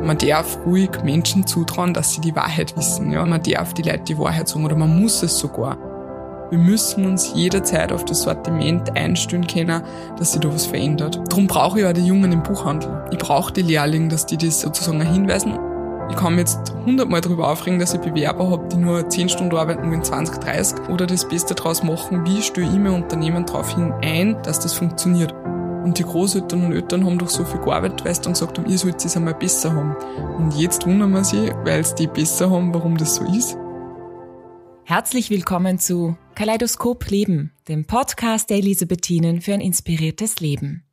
Man darf ruhig Menschen zutrauen, dass sie die Wahrheit wissen. Ja? Man darf die Leute die Wahrheit sagen oder man muss es sogar. Wir müssen uns jederzeit auf das Sortiment einstellen können, dass sich da was verändert. Darum brauche ich auch die Jungen im Buchhandel. Ich brauche die Lehrlinge, dass die das sozusagen hinweisen. Ich kann mich jetzt hundertmal darüber aufregen, dass ich Bewerber habe, die nur 10 Stunden arbeiten, nur 20, 30 oder das Beste daraus machen, wie stelle ich mein Unternehmen darauf hin ein, dass das funktioniert. Und die Großeltern und Eltern haben doch so viel gearbeitet, weißt du, und gesagt haben, ihr sollt es einmal besser haben. Und jetzt wundern wir sie, weil es die besser haben, warum das so ist. Herzlich willkommen zu Kaleidoskop Leben, dem Podcast der Elisabethinen für ein inspiriertes Leben.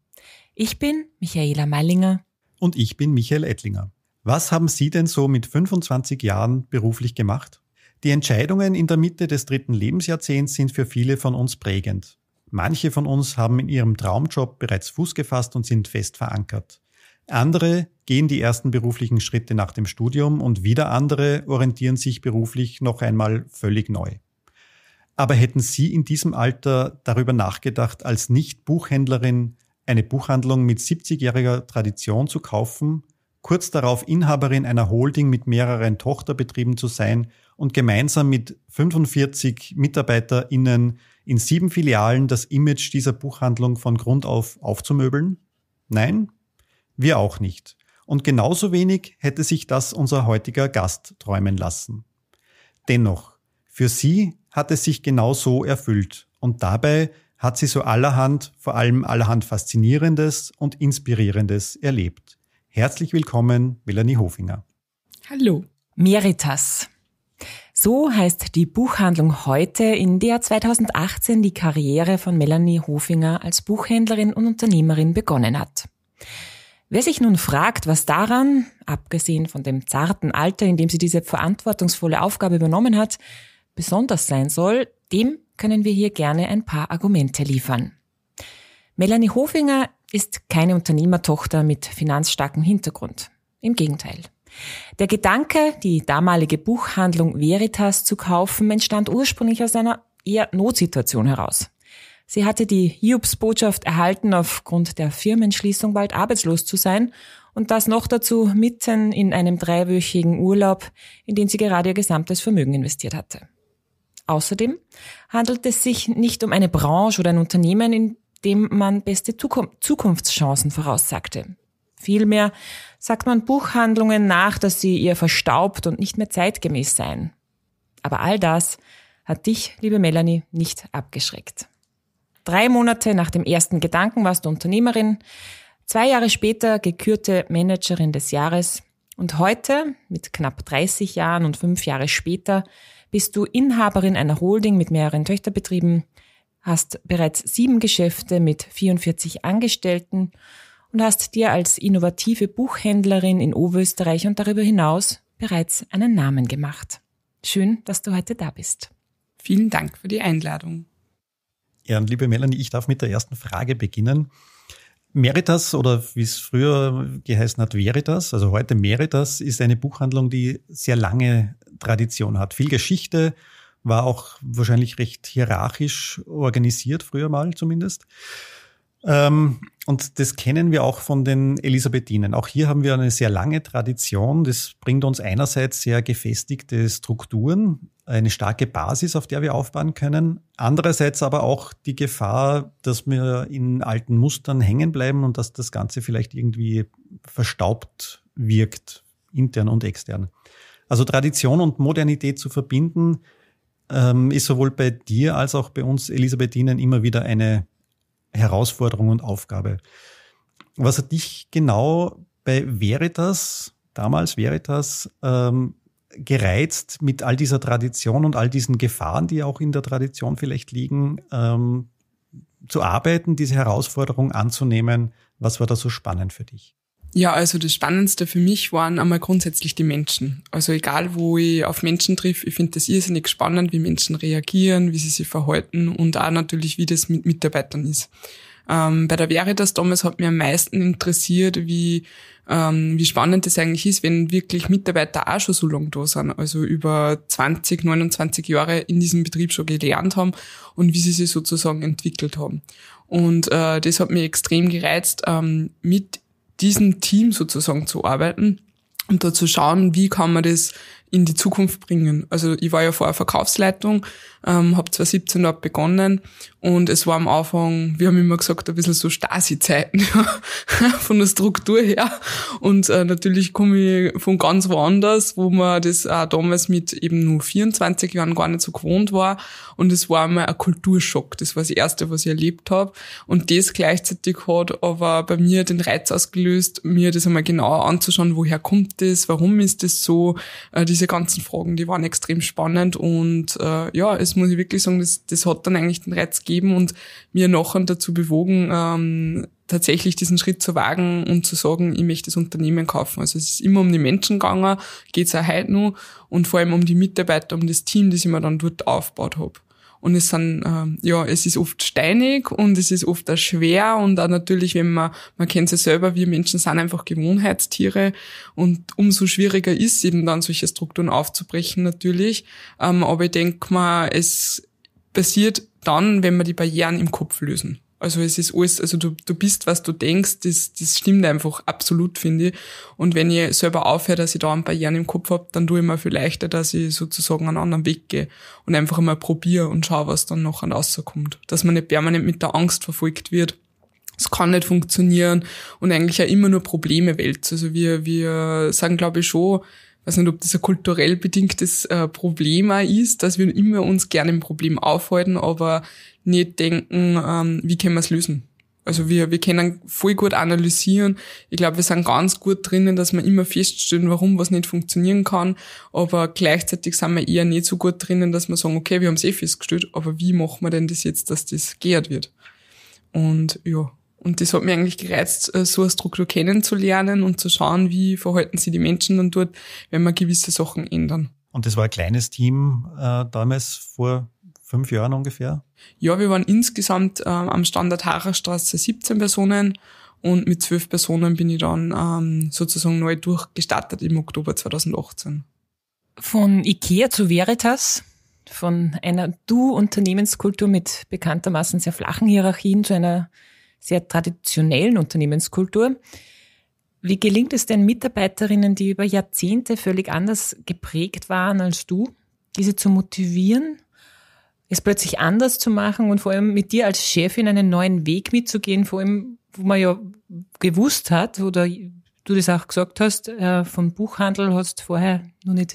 Ich bin Michaela Mallinger. Und ich bin Michael Ettlinger. Was haben Sie denn so mit 25 Jahren beruflich gemacht? Die Entscheidungen in der Mitte des dritten Lebensjahrzehnts sind für viele von uns prägend. Manche von uns haben in ihrem Traumjob bereits Fuß gefasst und sind fest verankert. Andere gehen die ersten beruflichen Schritte nach dem Studium und wieder andere orientieren sich beruflich noch einmal völlig neu. Aber hätten Sie in diesem Alter darüber nachgedacht, als Nicht-Buchhändlerin eine Buchhandlung mit 70-jähriger Tradition zu kaufen, kurz darauf Inhaberin einer Holding mit mehreren Tochterbetrieben zu sein und gemeinsam mit 45 MitarbeiterInnen in sieben Filialen das Image dieser Buchhandlung von Grund auf aufzumöbeln? Nein, wir auch nicht. Und genauso wenig hätte sich das unser heutiger Gast träumen lassen. Dennoch, für sie hat es sich genau so erfüllt und dabei hat sie so allerhand, vor allem allerhand Faszinierendes und Inspirierendes erlebt. Herzlich willkommen, Melanie Hofinger. Hallo. Meritas. So heißt die Buchhandlung heute, in der 2018 die Karriere von Melanie Hofinger als Buchhändlerin und Unternehmerin begonnen hat. Wer sich nun fragt, was daran, abgesehen von dem zarten Alter, in dem sie diese verantwortungsvolle Aufgabe übernommen hat, besonders sein soll, dem können wir hier gerne ein paar Argumente liefern. Melanie Hofinger ist keine Unternehmertochter mit finanzstarkem Hintergrund. Im Gegenteil. Der Gedanke, die damalige Buchhandlung Veritas zu kaufen, entstand ursprünglich aus einer eher Notsituation heraus. Sie hatte die Jubs botschaft erhalten, aufgrund der Firmenschließung bald arbeitslos zu sein und das noch dazu mitten in einem dreiwöchigen Urlaub, in den sie gerade ihr gesamtes Vermögen investiert hatte. Außerdem handelt es sich nicht um eine Branche oder ein Unternehmen, in dem man beste Zukunftschancen voraussagte. Vielmehr sagt man Buchhandlungen nach, dass sie ihr verstaubt und nicht mehr zeitgemäß seien. Aber all das hat dich, liebe Melanie, nicht abgeschreckt. Drei Monate nach dem ersten Gedanken warst du Unternehmerin, zwei Jahre später gekürte Managerin des Jahres und heute, mit knapp 30 Jahren und fünf Jahre später, bist du Inhaberin einer Holding mit mehreren Töchterbetrieben, hast bereits sieben Geschäfte mit 44 Angestellten und hast dir als innovative Buchhändlerin in Oberösterreich und darüber hinaus bereits einen Namen gemacht. Schön, dass du heute da bist. Vielen Dank für die Einladung. Ja, und liebe Melanie, ich darf mit der ersten Frage beginnen. Meritas oder wie es früher geheißen hat, Veritas, also heute Meritas, ist eine Buchhandlung, die sehr lange Tradition hat. Viel Geschichte, war auch wahrscheinlich recht hierarchisch organisiert, früher mal zumindest. Ähm, und das kennen wir auch von den Elisabethinen. Auch hier haben wir eine sehr lange Tradition. Das bringt uns einerseits sehr gefestigte Strukturen, eine starke Basis, auf der wir aufbauen können. Andererseits aber auch die Gefahr, dass wir in alten Mustern hängen bleiben und dass das Ganze vielleicht irgendwie verstaubt wirkt, intern und extern. Also Tradition und Modernität zu verbinden, ähm, ist sowohl bei dir als auch bei uns Elisabethinen immer wieder eine Herausforderung und Aufgabe. Was hat dich genau bei Veritas, damals Veritas, ähm, gereizt mit all dieser Tradition und all diesen Gefahren, die auch in der Tradition vielleicht liegen, ähm, zu arbeiten, diese Herausforderung anzunehmen? Was war da so spannend für dich? Ja, also das Spannendste für mich waren einmal grundsätzlich die Menschen. Also egal, wo ich auf Menschen triff, ich finde das irrsinnig spannend, wie Menschen reagieren, wie sie sich verhalten und auch natürlich, wie das mit Mitarbeitern ist. Ähm, bei der Veritas damals hat mir am meisten interessiert, wie, ähm, wie spannend das eigentlich ist, wenn wirklich Mitarbeiter auch schon so lange da sind, also über 20, 29 Jahre in diesem Betrieb schon gelernt haben und wie sie sich sozusagen entwickelt haben. Und äh, das hat mich extrem gereizt, ähm, mit diesem Team sozusagen zu arbeiten und da zu schauen, wie kann man das in die Zukunft bringen. Also ich war ja vorher Verkaufsleitung, ähm, habe 2017 dort begonnen und es war am Anfang, wir haben immer gesagt, ein bisschen so Stasi-Zeiten von der Struktur her und äh, natürlich komme ich von ganz woanders, wo man das auch damals mit eben nur 24 Jahren gar nicht so gewohnt war und es war einmal ein Kulturschock, das war das Erste, was ich erlebt habe und das gleichzeitig hat aber bei mir den Reiz ausgelöst, mir das einmal genauer anzuschauen, woher kommt das, warum ist das so, äh, diese ganzen Fragen, die waren extrem spannend und äh, ja, es das muss ich wirklich sagen, das, das hat dann eigentlich den Reiz gegeben und mir nachher dazu bewogen, ähm, tatsächlich diesen Schritt zu wagen und zu sagen, ich möchte das Unternehmen kaufen. Also es ist immer um die Menschen gegangen, geht's auch heute noch und vor allem um die Mitarbeiter, um das Team, das ich mir dann dort aufgebaut habe. Und es sind, äh, ja, es ist oft steinig und es ist oft auch schwer und auch natürlich, wenn man, man kennt sich selber, wir Menschen sind einfach Gewohnheitstiere und umso schwieriger ist eben dann solche Strukturen aufzubrechen natürlich. Ähm, aber ich denke mal, es passiert dann, wenn wir die Barrieren im Kopf lösen. Also es ist alles, also du, du bist, was du denkst, das, das stimmt einfach absolut, finde ich. Und wenn ich selber aufhöre, dass ich da ein paar Jahren im Kopf habe, dann tue ich mir viel leichter, dass ich sozusagen einen anderen Weg gehe und einfach mal probiere und schaue, was dann noch rauskommt. Dass man nicht permanent mit der Angst verfolgt wird es kann nicht funktionieren und eigentlich ja immer nur Probleme wälzt. Also wir, wir sagen, glaube ich, schon, weiß nicht, ob das ein kulturell bedingtes äh, Problem auch ist, dass wir immer uns gerne im Problem aufhalten, aber nicht denken, ähm, wie können wir es lösen. Also wir, wir können voll gut analysieren. Ich glaube, wir sind ganz gut drinnen, dass wir immer feststellen, warum was nicht funktionieren kann. Aber gleichzeitig sind wir eher nicht so gut drinnen, dass wir sagen, okay, wir haben es eh festgestellt, aber wie machen wir denn das jetzt, dass das geehrt wird? Und ja, und das hat mich eigentlich gereizt, äh, so eine Struktur kennenzulernen und zu schauen, wie verhalten sich die Menschen dann dort, wenn man gewisse Sachen ändern. Und das war ein kleines Team äh, damals vor fünf Jahren ungefähr? Ja, wir waren insgesamt äh, am Standard Haarerstraße 17 Personen und mit zwölf Personen bin ich dann ähm, sozusagen neu durchgestartet im Oktober 2018. Von IKEA zu Veritas, von einer Du-Unternehmenskultur mit bekanntermaßen sehr flachen Hierarchien zu einer sehr traditionellen Unternehmenskultur. Wie gelingt es denn Mitarbeiterinnen, die über Jahrzehnte völlig anders geprägt waren als du, diese zu motivieren, es plötzlich anders zu machen und vor allem mit dir als Chefin einen neuen Weg mitzugehen, vor allem, wo man ja gewusst hat oder du das auch gesagt hast, äh, vom Buchhandel hast vorher noch nicht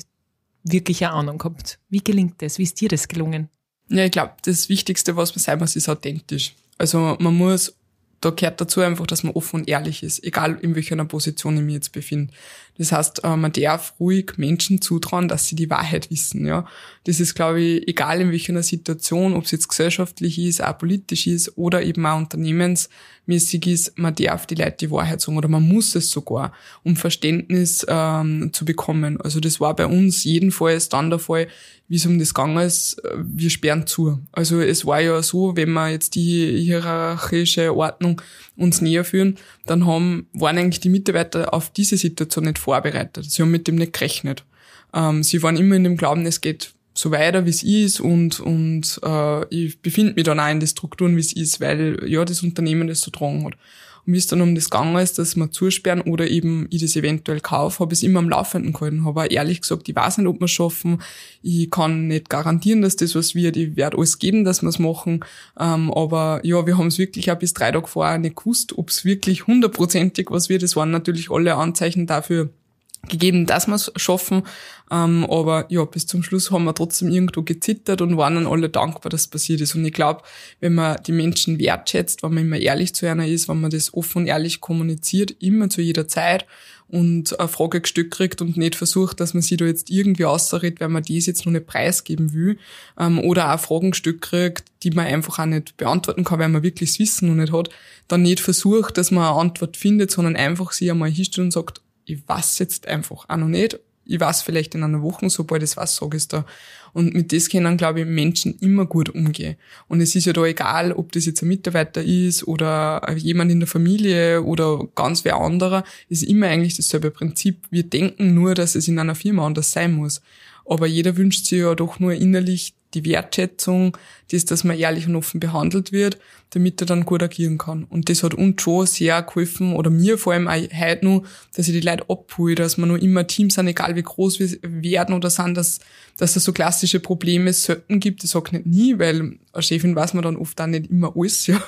wirklich eine Ahnung gehabt. Wie gelingt das? Wie ist dir das gelungen? Ja, ich glaube, das Wichtigste, was man sein muss, ist authentisch. Also man muss da gehört dazu einfach, dass man offen und ehrlich ist, egal in welcher Position ich mich jetzt befinde. Das heißt, äh, man darf ruhig Menschen zutrauen, dass sie die Wahrheit wissen. Ja, Das ist, glaube ich, egal in welcher Situation, ob es jetzt gesellschaftlich ist, auch politisch ist oder eben auch unternehmensmäßig ist, man darf die Leute die Wahrheit sagen oder man muss es sogar, um Verständnis ähm, zu bekommen. Also das war bei uns jedenfalls dann der Fall, wie es um das gegangen ist, äh, wir sperren zu. Also es war ja so, wenn man jetzt die hierarchische Ordnung Verordnung uns näher führen, dann haben, waren eigentlich die Mitarbeiter auf diese Situation nicht vorbereitet. Sie haben mit dem nicht gerechnet. Ähm, sie waren immer in dem Glauben, es geht so weiter, wie es ist und, und äh, ich befinde mich dann auch in den Strukturen, wie es ist, weil ja das Unternehmen das so tragen hat. Und wie es dann um das gegangen ist, dass wir zusperren oder eben ich das eventuell kaufe, habe ich es immer am Laufenden gehalten. Habe ehrlich gesagt, ich weiß nicht, ob wir es schaffen. Ich kann nicht garantieren, dass das was wird. Ich werde alles geben, dass wir es machen. Ähm, aber ja, wir haben es wirklich auch bis drei Tage vorher nicht gewusst, ob es wirklich hundertprozentig was wird. Es waren natürlich alle Anzeichen dafür, gegeben, dass wir es schaffen. Ähm, aber ja, bis zum Schluss haben wir trotzdem irgendwo gezittert und waren dann alle dankbar, dass es passiert ist. Und ich glaube, wenn man die Menschen wertschätzt, wenn man immer ehrlich zu einer ist, wenn man das offen und ehrlich kommuniziert, immer zu jeder Zeit und eine Frage gestückt kriegt und nicht versucht, dass man sich da jetzt irgendwie ausredet, weil man dies jetzt noch nicht preisgeben will, ähm, oder auch Fragen gestückt kriegt, die man einfach auch nicht beantworten kann, weil man wirklich das Wissen noch nicht hat, dann nicht versucht, dass man eine Antwort findet, sondern einfach sich einmal hinstellt und sagt, ich weiß jetzt einfach auch noch nicht. Ich weiß vielleicht in einer Woche, sobald ich was sage ich da. Und mit das können, glaube ich, Menschen immer gut umgehen. Und es ist ja da egal, ob das jetzt ein Mitarbeiter ist oder jemand in der Familie oder ganz wer anderer, ist immer eigentlich dasselbe Prinzip. Wir denken nur, dass es in einer Firma anders sein muss. Aber jeder wünscht sich ja doch nur innerlich die Wertschätzung, das, dass man ehrlich und offen behandelt wird, damit er dann gut agieren kann. Und das hat uns schon sehr geholfen, oder mir vor allem auch heute noch, dass ich die Leute abhole, dass wir noch immer Teams sind, egal wie groß wir werden oder sind, dass, dass es so klassische Probleme selten gibt. Das sagt nicht nie, weil als Chefin weiß man dann oft auch nicht immer alles, ja.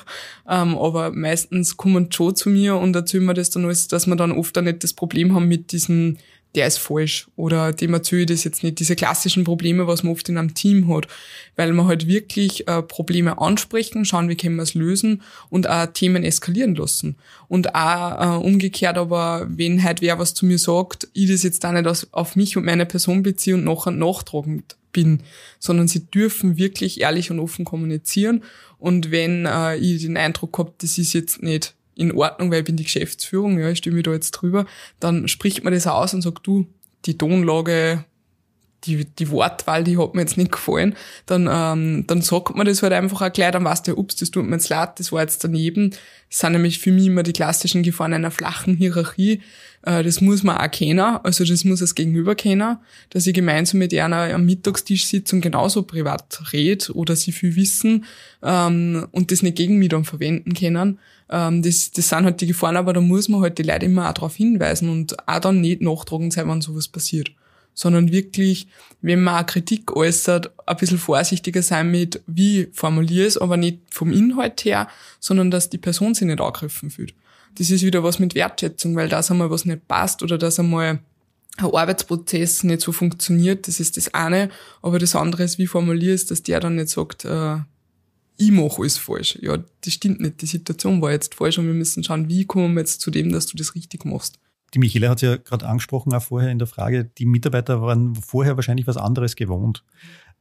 Ähm, aber meistens kommen schon zu mir und erzählen mir das dann alles, dass wir dann oft auch nicht das Problem haben mit diesen der ist falsch oder dem erzähle ich das jetzt nicht. Diese klassischen Probleme, was man oft in einem Team hat, weil man halt wirklich äh, Probleme ansprechen, schauen, wie können wir es lösen und auch Themen eskalieren lassen. Und auch äh, umgekehrt, aber wenn halt wer was zu mir sagt, ich das jetzt da nicht auf mich und meine Person beziehe und nachher nachtragend bin, sondern sie dürfen wirklich ehrlich und offen kommunizieren. Und wenn äh, ich den Eindruck habe, das ist jetzt nicht in Ordnung, weil ich bin die Geschäftsführung, ja, ich stimme da jetzt drüber, dann spricht man das aus und sagt, du, die Tonlage die, die Wortwahl, die hat mir jetzt nicht gefallen, dann, ähm, dann sagt man das halt einfach auch gleich, dann weißt du, ups, das tut mir jetzt leid, das war jetzt daneben. Das sind nämlich für mich immer die klassischen Gefahren einer flachen Hierarchie. Äh, das muss man auch kennen, also das muss das Gegenüber kennen, dass ich gemeinsam mit einer am Mittagstisch sitze und genauso privat rede oder sie viel wissen ähm, und das nicht gegen mich dann verwenden können. Ähm, das, das sind halt die Gefahren, aber da muss man halt die Leute immer auch darauf hinweisen und auch dann nicht nachtragend sein, wenn sowas passiert sondern wirklich, wenn man eine Kritik äußert, ein bisschen vorsichtiger sein mit, wie formuliere ich es, aber nicht vom Inhalt her, sondern dass die Person sich nicht angegriffen fühlt. Das ist wieder was mit Wertschätzung, weil das einmal was nicht passt oder dass einmal ein Arbeitsprozess nicht so funktioniert, das ist das eine, aber das andere ist, wie formuliere ich es, dass der dann nicht sagt, äh, ich mache alles falsch. Ja, das stimmt nicht, die Situation war jetzt falsch und wir müssen schauen, wie kommen wir jetzt zu dem, dass du das richtig machst die Michele hat es ja gerade angesprochen, auch vorher in der Frage, die Mitarbeiter waren vorher wahrscheinlich was anderes gewohnt.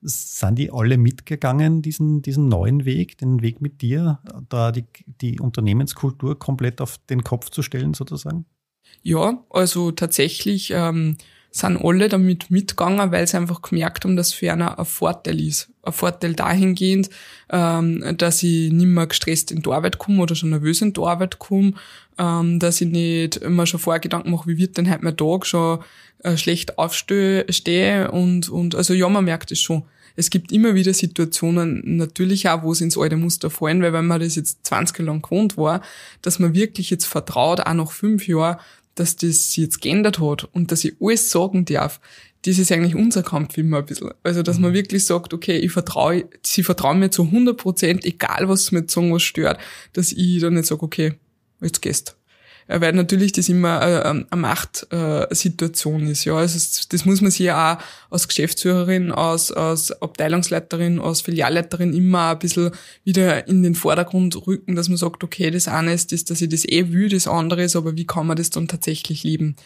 Sind die alle mitgegangen, diesen, diesen neuen Weg, den Weg mit dir, da die, die Unternehmenskultur komplett auf den Kopf zu stellen, sozusagen? Ja, also tatsächlich ähm, sind alle damit mitgegangen, weil sie einfach gemerkt haben, dass für einer ein Vorteil ist. Ein Vorteil dahingehend, ähm, dass ich nicht mehr gestresst in die Arbeit komme oder schon nervös in die Arbeit komme, ähm, dass ich nicht immer schon vorher Gedanken mache, wie wird denn heute mein Tag, schon äh, schlecht aufstehe und, und also ja, man merkt es schon. Es gibt immer wieder Situationen, natürlich auch, wo es ins alte Muster fallen, weil wenn man das jetzt 20 Jahre lang gewohnt war, dass man wirklich jetzt vertraut, auch nach fünf Jahren, dass das sich jetzt geändert hat und dass ich alles sagen darf, das ist eigentlich unser Kampf immer ein bisschen. Also, dass man mhm. wirklich sagt, okay, ich vertraue, sie vertrauen mir zu 100 Prozent, egal was mir sagen, was stört, dass ich dann nicht sage, okay, jetzt gehst. Weil natürlich das immer eine, äh, ähm, eine Machtsituation ist. Ja, also das muss man sich ja auch als Geschäftsführerin, als, als Abteilungsleiterin, als Filialleiterin immer ein bisschen wieder in den Vordergrund rücken, dass man sagt, okay, das eine ist das, dass ich das eh will, das andere ist, aber wie kann man das dann tatsächlich lieben?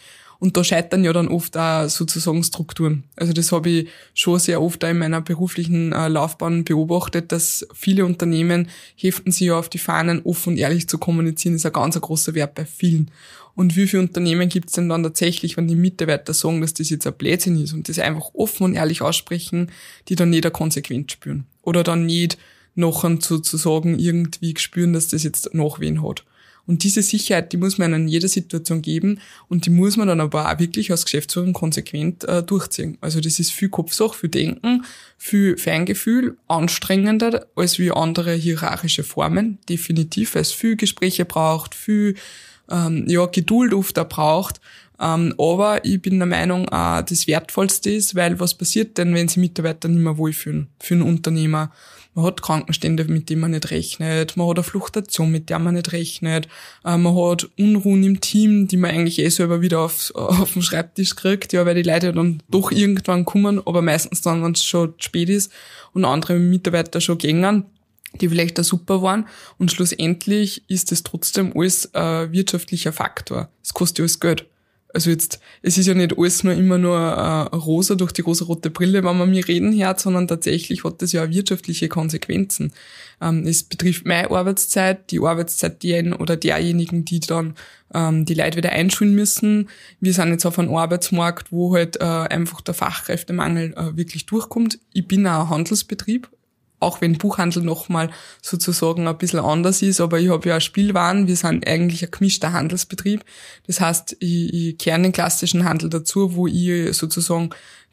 Und da scheitern ja dann oft auch sozusagen Strukturen. Also das habe ich schon sehr oft auch in meiner beruflichen äh, Laufbahn beobachtet, dass viele Unternehmen heften sich ja auf die Fahnen, offen und ehrlich zu kommunizieren, ist ein ganz großer Wert bei vielen. Und wie viele Unternehmen gibt es denn dann tatsächlich, wenn die Mitarbeiter sagen, dass das jetzt ein Blödsinn ist und das einfach offen und ehrlich aussprechen, die dann nicht konsequent spüren? Oder dann nicht nachher sozusagen irgendwie spüren, dass das jetzt Nachwehen hat. Und diese Sicherheit, die muss man in jeder Situation geben und die muss man dann aber auch wirklich als Geschäftsführer konsequent äh, durchziehen. Also das ist viel Kopfsache, viel Denken, viel Feingefühl, anstrengender als wie andere hierarchische Formen, definitiv, weil es viel Gespräche braucht, viel ähm, ja, Geduld oft da braucht. Ähm, aber ich bin der Meinung, äh, das Wertvollste ist, weil was passiert denn, wenn sich Mitarbeiter nicht mehr wohlfühlen für einen Unternehmer? man hat Krankenstände, mit denen man nicht rechnet, man hat eine Fluchtation, mit der man nicht rechnet, äh, man hat Unruhen im Team, die man eigentlich eh selber wieder auf, auf dem Schreibtisch kriegt, ja, weil die Leute dann doch mhm. irgendwann kommen, aber meistens dann, wenn es schon spät ist und andere Mitarbeiter schon gängern die vielleicht da super waren. Und schlussendlich ist es trotzdem alles ein äh, wirtschaftlicher Faktor. Es kostet alles Geld also jetzt, es ist ja nicht alles nur immer nur äh, rosa durch die rosa-rote Brille, wenn man mir reden hört, sondern tatsächlich hat das ja auch wirtschaftliche Konsequenzen. Ähm, es betrifft meine Arbeitszeit, die Arbeitszeit derjenigen oder derjenigen, die dann ähm, die Leute wieder einschulen müssen. Wir sind jetzt auf einem Arbeitsmarkt, wo halt äh, einfach der Fachkräftemangel äh, wirklich durchkommt. Ich bin auch ein Handelsbetrieb, auch wenn Buchhandel nochmal sozusagen ein bisschen anders ist, aber ich habe ja Spielwaren, wir sind eigentlich ein gemischter Handelsbetrieb. Das heißt, ich, ich kehre den klassischen Handel dazu, wo ich sozusagen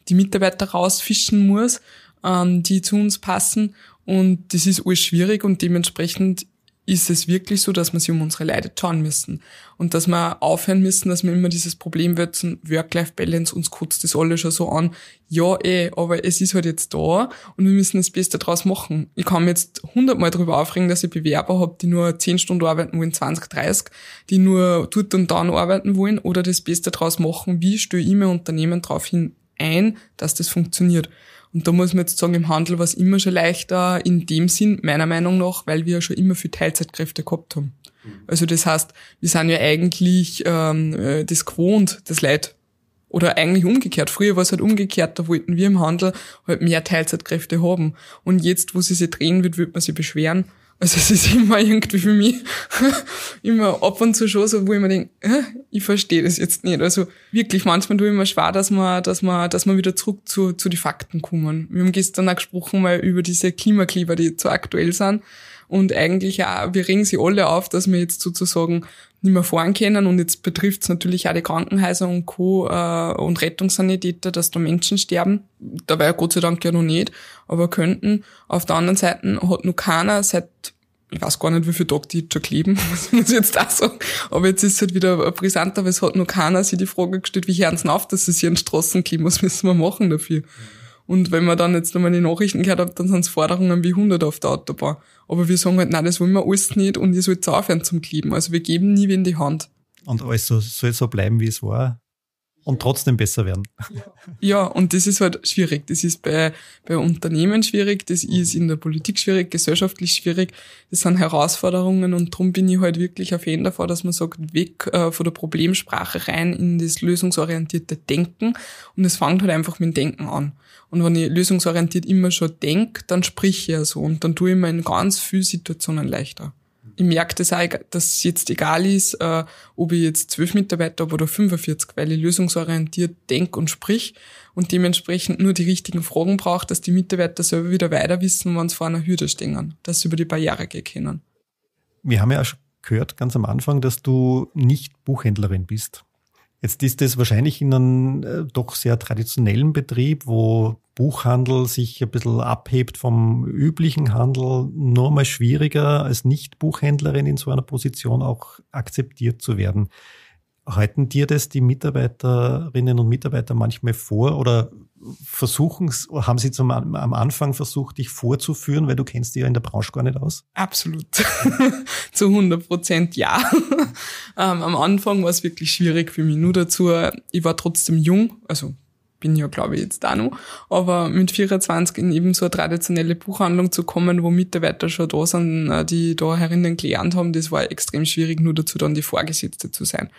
die Mitarbeiter rausfischen muss, ähm, die zu uns passen. Und das ist alles schwierig und dementsprechend ist es wirklich so, dass wir sich um unsere Leute tun müssen und dass wir aufhören müssen, dass wir immer dieses Problem wetzen, Work-Life-Balance, uns kotzt das alle schon so an. Ja, eh, aber es ist halt jetzt da und wir müssen das Beste draus machen. Ich kann mich jetzt hundertmal darüber aufregen, dass ich Bewerber habe, die nur zehn Stunden arbeiten wollen, 20, 30, die nur dort und dann arbeiten wollen oder das Beste draus machen. Wie störe ich mein Unternehmen darauf hin ein, dass das funktioniert? Und da muss man jetzt sagen, im Handel war es immer schon leichter, in dem Sinn, meiner Meinung nach, weil wir ja schon immer viel Teilzeitkräfte gehabt haben. Mhm. Also das heißt, wir sind ja eigentlich ähm, äh, das gewohnt, das Leid. Oder eigentlich umgekehrt. Früher war es halt umgekehrt, da wollten wir im Handel halt mehr Teilzeitkräfte haben. Und jetzt, wo sie sich drehen wird, wird man sie beschweren. Also es ist immer irgendwie für mich immer ab und zu schon so, wo ich mir denke, ich verstehe das jetzt nicht. Also wirklich, manchmal tue ich mir schwer, dass man, dass man, dass man wieder zurück zu, zu die Fakten kommen. Wir haben gestern auch gesprochen mal über diese Klimakleber, die so aktuell sind. Und eigentlich auch, wir regen sie alle auf, dass wir jetzt sozusagen nicht mehr fahren können. Und jetzt betrifft es natürlich auch die Krankenhäuser und Co. Äh, und Rettungssanitäter, dass da Menschen sterben. Da Dabei Gott sei Dank ja noch nicht, aber könnten. Auf der anderen Seite hat noch keiner seit ich weiß gar nicht, wie viele Tage die jetzt schon kleben, das muss ich jetzt auch sagen. Aber jetzt ist es halt wieder brisanter, weil es hat noch keiner sich die Frage gestellt, wie hören sie auf, dass es hier in Straßen kleben, was müssen wir machen dafür? Und wenn man dann jetzt nochmal die Nachrichten gehört hat, dann sind es Forderungen wie 100 auf der Autobahn. Aber wir sagen halt, nein, das wollen wir alles nicht und ihr sollt aufhören zum Kleben. Also wir geben nie wen die Hand. Und alles soll so bleiben, wie es war? und trotzdem besser werden. Ja, und das ist halt schwierig. Das ist bei, bei Unternehmen schwierig, das ist in der Politik schwierig, gesellschaftlich schwierig. Das sind Herausforderungen und darum bin ich halt wirklich ein Fan davon, dass man sagt, weg äh, von der Problemsprache rein in das lösungsorientierte Denken. Und es fängt halt einfach mit dem Denken an. Und wenn ich lösungsorientiert immer schon denke, dann sprich ich ja so und dann tue ich mir in ganz vielen Situationen leichter ich merke das auch, dass es jetzt egal ist, äh, ob ich jetzt zwölf Mitarbeiter habe oder 45, weil ich lösungsorientiert denke und sprich und dementsprechend nur die richtigen Fragen brauche, dass die Mitarbeiter selber wieder weiter wissen, wenn sie vor einer Hürde stehen, dass sie über die Barriere gehen können. Wir haben ja auch schon gehört ganz am Anfang, dass du nicht Buchhändlerin bist. Jetzt ist es wahrscheinlich in einem äh, doch sehr traditionellen Betrieb, wo Buchhandel sich ein bisschen abhebt vom üblichen Handel, nur mal schwieriger als Nicht-Buchhändlerin in so einer Position auch akzeptiert zu werden. Halten dir das die Mitarbeiterinnen und Mitarbeiter manchmal vor oder versuchen, haben sie zum, am Anfang versucht, dich vorzuführen, weil du kennst dich ja in der Branche gar nicht aus? Absolut. Zu 100 Prozent ja. ähm, am Anfang war es wirklich schwierig für mich. Nur dazu, ich war trotzdem jung, also bin ja, glaube ich, jetzt da noch. Aber mit 24 in eben so eine traditionelle Buchhandlung zu kommen, wo Mitarbeiter schon da sind, äh, die da herinnen gelernt haben, das war extrem schwierig, nur dazu dann die Vorgesetzte zu sein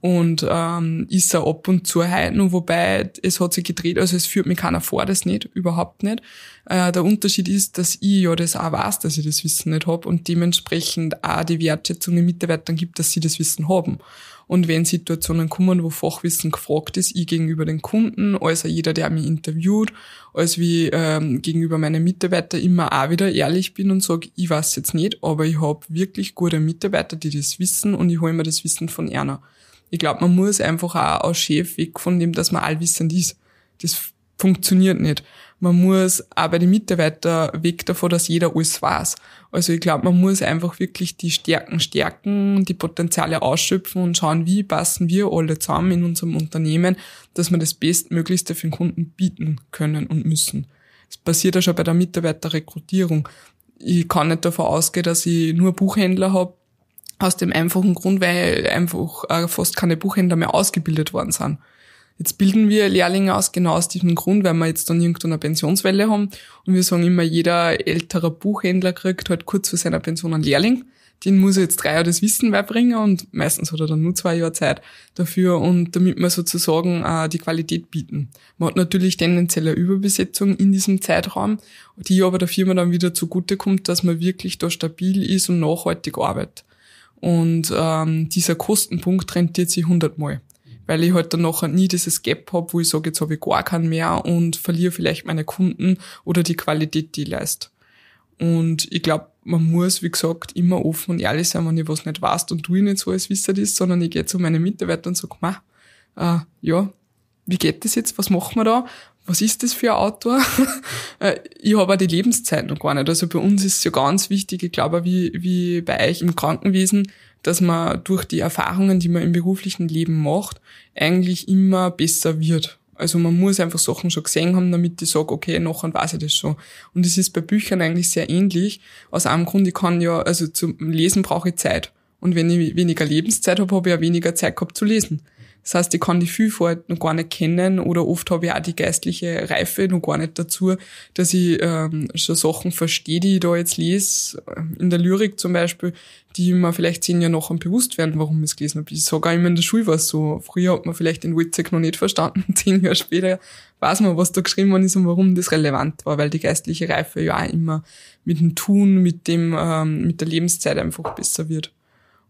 und ähm, ist er ab und zu heute noch, wobei es hat sich gedreht, also es führt mir keiner vor, das nicht, überhaupt nicht. Äh, der Unterschied ist, dass ich ja das auch weiß, dass ich das Wissen nicht habe und dementsprechend auch die Wertschätzung den Mitarbeitern gibt, dass sie das Wissen haben. Und wenn Situationen kommen, wo Fachwissen gefragt ist, ich gegenüber den Kunden, also jeder, der mich interviewt, als wie ähm, gegenüber meinen Mitarbeitern immer auch wieder ehrlich bin und sage, ich weiß jetzt nicht, aber ich habe wirklich gute Mitarbeiter, die das wissen und ich hole mir das Wissen von einer ich glaube, man muss einfach auch aus Chef weg von dem, dass man allwissend ist. Das funktioniert nicht. Man muss auch bei den Mitarbeitern weg davon, dass jeder alles weiß. Also ich glaube, man muss einfach wirklich die Stärken stärken, die Potenziale ausschöpfen und schauen, wie passen wir alle zusammen in unserem Unternehmen, dass wir das Bestmöglichste für den Kunden bieten können und müssen. Das passiert ja schon bei der Mitarbeiterrekrutierung. Ich kann nicht davon ausgehen, dass ich nur Buchhändler habe, aus dem einfachen Grund, weil einfach äh, fast keine Buchhändler mehr ausgebildet worden sind. Jetzt bilden wir Lehrlinge aus genau aus diesem Grund, weil wir jetzt dann irgendwann Pensionswelle haben und wir sagen immer, jeder ältere Buchhändler kriegt halt kurz vor seiner Pension einen Lehrling. Den muss er jetzt drei Jahre das Wissen beibringen und meistens hat er dann nur zwei Jahre Zeit dafür und damit wir sozusagen äh, die Qualität bieten. Man hat natürlich tendenziell eine Überbesetzung in diesem Zeitraum, die aber der Firma dann wieder zugutekommt, dass man wirklich da stabil ist und nachhaltig arbeitet. Und ähm, dieser Kostenpunkt rentiert sich hundertmal, weil ich halt dann nachher nie dieses Gap habe, wo ich sage, jetzt habe ich gar keinen mehr und verliere vielleicht meine Kunden oder die Qualität, die ich leist. Und ich glaube, man muss, wie gesagt, immer offen und ehrlich sein, wenn ich was nicht weiß und du nicht so als Wisser ist, sondern ich gehe zu meinen Mitarbeitern und sage, ma, äh, ja, wie geht das jetzt, was machen wir da? was ist das für ein Autor? Äh, ich habe auch die Lebenszeit noch gar nicht. Also bei uns ist es ja ganz wichtig, ich glaube, wie, wie bei euch im Krankenwesen, dass man durch die Erfahrungen, die man im beruflichen Leben macht, eigentlich immer besser wird. Also man muss einfach Sachen schon gesehen haben, damit ich sage, okay, nachher weiß ich das schon. Und es ist bei Büchern eigentlich sehr ähnlich. Aus einem Grund, ich kann ja, also zum Lesen brauche ich Zeit. Und wenn ich weniger Lebenszeit habe, habe ich ja weniger Zeit gehabt zu lesen. Das heißt, ich kann die Vielfalt noch gar nicht kennen oder oft habe ich auch die geistliche Reife noch gar nicht dazu, dass ich ähm, so Sachen verstehe, die ich da jetzt lese, in der Lyrik zum Beispiel, die mir vielleicht zehn Jahre nachher bewusst werden, warum ich es gelesen habe. Ich sage auch immer in der Schule war es so. Früher hat man vielleicht den Witzig noch nicht verstanden. Zehn Jahre später weiß man, was da geschrieben worden ist und warum das relevant war, weil die geistliche Reife ja auch immer mit dem Tun, mit dem, ähm, mit der Lebenszeit einfach besser wird.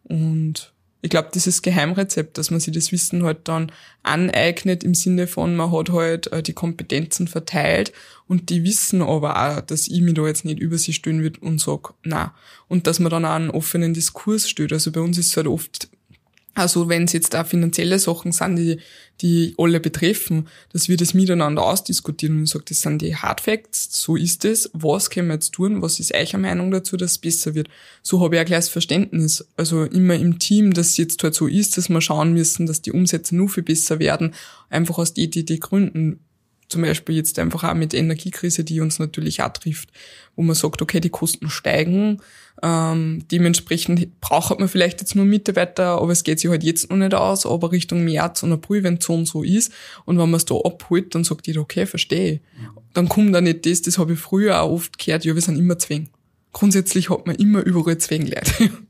Und ich glaube, dieses Geheimrezept, dass man sich das Wissen halt dann aneignet im Sinne von, man hat halt äh, die Kompetenzen verteilt und die wissen aber auch, dass ich mich da jetzt nicht über sie stellen wird und sag, na Und dass man dann auch einen offenen Diskurs stellt. Also bei uns ist es halt oft also wenn es jetzt da finanzielle Sachen sind, die, die alle betreffen, dass wir das miteinander ausdiskutieren und ich das sind die Hard Facts, so ist es, was können wir jetzt tun, was ist eure Meinung dazu, dass es besser wird. So habe ich auch gleich das Verständnis. Also immer im Team, dass es jetzt halt so ist, dass wir schauen müssen, dass die Umsätze nur viel besser werden, einfach aus die, die, die Gründen, zum Beispiel jetzt einfach auch mit Energiekrise, die uns natürlich auch trifft, wo man sagt, okay, die Kosten steigen, ähm, dementsprechend braucht man vielleicht jetzt nur Mitarbeiter, aber es geht sich halt jetzt noch nicht aus, aber Richtung März und April, wenn es so und so ist, und wenn man es da abholt, dann sagt jeder, okay, verstehe. Dann kommt da nicht das, das habe ich früher auch oft gehört, ja, wir sind immer zwingen. Grundsätzlich hat man immer überall Zwängenleute.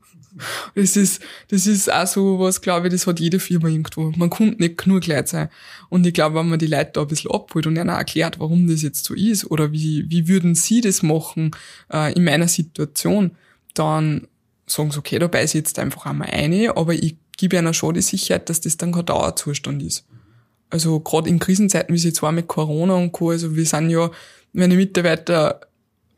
Das ist, das ist auch so was, glaube ich, das hat jede Firma irgendwo. Man kommt nicht genug Leute sein. Und ich glaube, wenn man die Leute da ein bisschen abholt und ihnen erklärt, warum das jetzt so ist oder wie, wie würden sie das machen äh, in meiner Situation, dann sagen sie, okay, dabei sitzt einfach einmal eine, aber ich gebe ihnen schon die Sicherheit, dass das dann kein Dauerzustand ist. Also gerade in Krisenzeiten, wie sie zwar mit Corona und Co., also wir sind ja, meine Mitarbeiter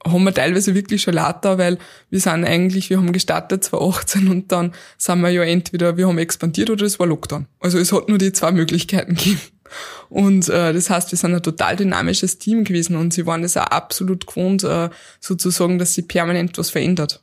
haben wir teilweise wirklich schon lauter, weil wir sind eigentlich, wir haben gestartet 2018 und dann sind wir ja entweder, wir haben expandiert oder es war Lockdown. Also es hat nur die zwei Möglichkeiten gegeben. Und äh, das heißt, wir sind ein total dynamisches Team gewesen und sie waren das auch absolut gewohnt, äh, sozusagen, dass sie permanent was verändert.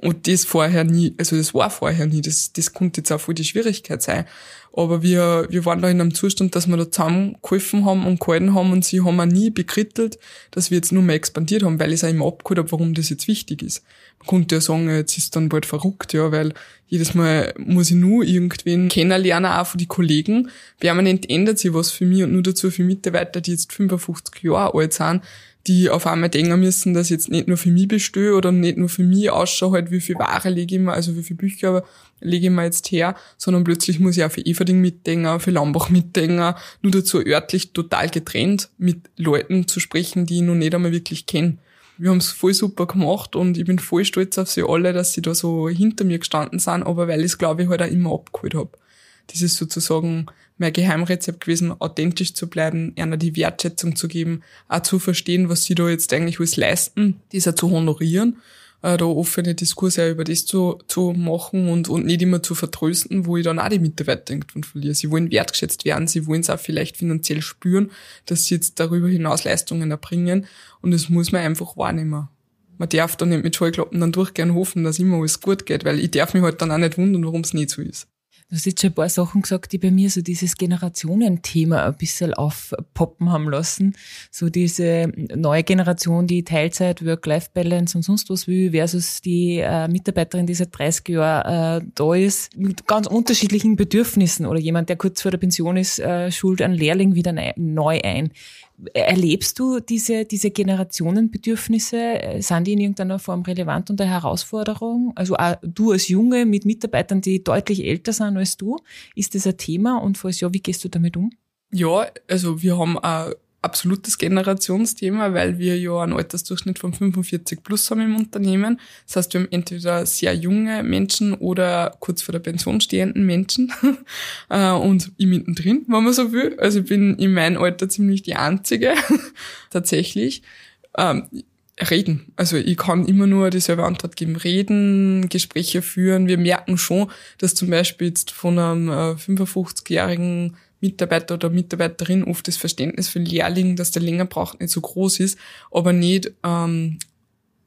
Und das vorher nie, also das war vorher nie, das, das konnte jetzt auch voll die Schwierigkeit sein. Aber wir, wir waren da in einem Zustand, dass wir da zusammengeholfen haben und gehalten haben und sie haben auch nie bekrittelt, dass wir jetzt nur mehr expandiert haben, weil ich es auch immer abgeholt habe, warum das jetzt wichtig ist. Man konnte ja sagen, jetzt ist dann bald verrückt, ja, weil jedes Mal muss ich nur irgendwen kennenlernen, auch von den Kollegen. Permanent ändert sich was für mich und nur dazu für Mitarbeiter, die jetzt 55 Jahre alt sind, die auf einmal denken müssen, dass ich jetzt nicht nur für mich bestehe oder nicht nur für mich ausschaue, halt, wie viel Ware lege ich mir, also wie viele Bücher lege ich mir jetzt her, sondern plötzlich muss ich auch für Everding mitdenken, für Lambach mitdenken, nur dazu örtlich total getrennt mit Leuten zu sprechen, die ich noch nicht einmal wirklich kenne. Wir haben es voll super gemacht und ich bin voll stolz auf sie alle, dass sie da so hinter mir gestanden sind, aber weil ich es, glaube ich, halt auch immer abgeholt habe. Das ist sozusagen mein Geheimrezept gewesen, authentisch zu bleiben, einer die Wertschätzung zu geben, auch zu verstehen, was sie da jetzt eigentlich alles leisten, dieser zu honorieren, äh, da offene Diskurse über das zu, zu machen und, und nicht immer zu vertrösten, wo ich dann auch die Mitarbeiter irgendwann verliere. Sie wollen wertgeschätzt werden, sie wollen es auch vielleicht finanziell spüren, dass sie jetzt darüber hinaus Leistungen erbringen und das muss man einfach wahrnehmen man darf da nicht mit Schallklappen dann durchgehen hoffen, dass immer alles gut geht, weil ich darf mich halt dann auch nicht wundern, warum es nicht so ist. Du hast jetzt schon ein paar Sachen gesagt, die bei mir so dieses Generationenthema ein bisschen aufpoppen haben lassen. So diese neue Generation, die Teilzeit, Work-Life-Balance und sonst was will, versus die äh, Mitarbeiterin, die seit 30 Jahren äh, da ist, mit ganz unterschiedlichen Bedürfnissen oder jemand, der kurz vor der Pension ist, äh, schult einen Lehrling wieder neu ein. Erlebst du diese, diese Generationenbedürfnisse? Äh, sind die in irgendeiner Form relevant und eine Herausforderung? Also auch äh, du als Junge mit Mitarbeitern, die deutlich älter sind als du, ist das ein Thema? Und falls ja, wie gehst du damit um? Ja, also wir haben auch absolutes Generationsthema, weil wir ja einen Altersdurchschnitt von 45 plus haben im Unternehmen. Das heißt, wir haben entweder sehr junge Menschen oder kurz vor der Pension stehenden Menschen äh, und ich mittendrin, wenn man so will. Also ich bin in meinem Alter ziemlich die Einzige tatsächlich. Ähm, reden. Also ich kann immer nur dieselbe Antwort geben. Reden, Gespräche führen. Wir merken schon, dass zum Beispiel jetzt von einem 55-jährigen äh, Mitarbeiter oder Mitarbeiterin oft das Verständnis für Lehrling, dass der länger braucht, nicht so groß ist, aber nicht, ähm,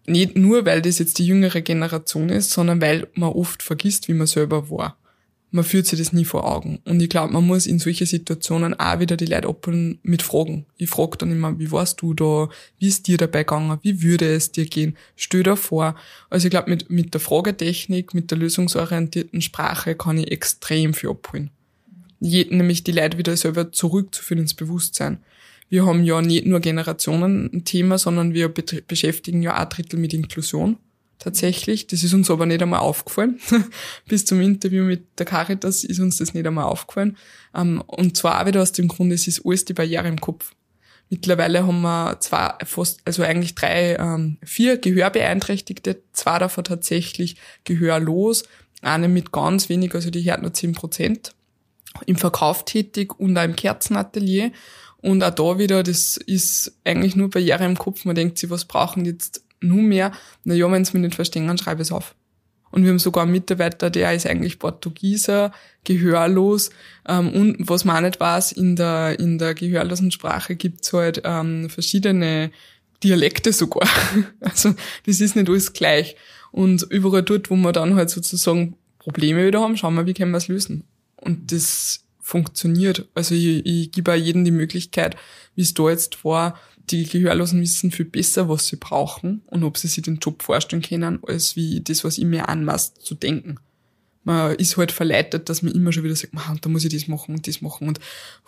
nicht nur, weil das jetzt die jüngere Generation ist, sondern weil man oft vergisst, wie man selber war. Man führt sich das nie vor Augen. Und ich glaube, man muss in solche Situationen auch wieder die Leute abholen mit Fragen. Ich frage dann immer, wie warst du da? Wie ist dir dabei gegangen? Wie würde es dir gehen? Stell dir vor. Also ich glaube, mit, mit der Fragetechnik, mit der lösungsorientierten Sprache kann ich extrem viel abholen je, nämlich die Leute wieder selber zurückzuführen ins Bewusstsein. Wir haben ja nicht nur Generationen ein Thema, sondern wir beschäftigen ja ein Drittel mit Inklusion tatsächlich. Das ist uns aber nicht einmal aufgefallen. Bis zum Interview mit der Caritas ist uns das nicht einmal aufgefallen. Ähm, und zwar auch wieder aus dem Grund, es ist alles die Barriere im Kopf. Mittlerweile haben wir zwei, fast, also eigentlich drei, ähm, vier Gehörbeeinträchtigte, zwei davon tatsächlich gehörlos, eine mit ganz wenig, also die hört nur zehn Prozent im Verkauf tätig und auch im Kerzenatelier. Und auch da wieder, das ist eigentlich nur Barriere im Kopf. Man denkt sich, was brauchen jetzt nun mehr? Na ja, wenn sie mich nicht verstehen, dann schreibe es auf. Und wir haben sogar einen Mitarbeiter, der ist eigentlich Portugieser, gehörlos. Ähm, und was man auch nicht weiß, in der, in der gehörlosen Sprache gibt es halt ähm, verschiedene Dialekte sogar. Also das ist nicht alles gleich. Und überall dort, wo wir dann halt sozusagen Probleme wieder haben, schauen wir, wie können wir es lösen. Und das funktioniert. Also ich, ich gebe auch jedem die Möglichkeit, wie es da jetzt war, die Gehörlosen wissen viel besser, was sie brauchen und ob sie sich den Job vorstellen können, als wie das, was ich mir anmaßt, zu denken. Man ist halt verleitet, dass man immer schon wieder sagt, man, da muss ich das machen und das machen und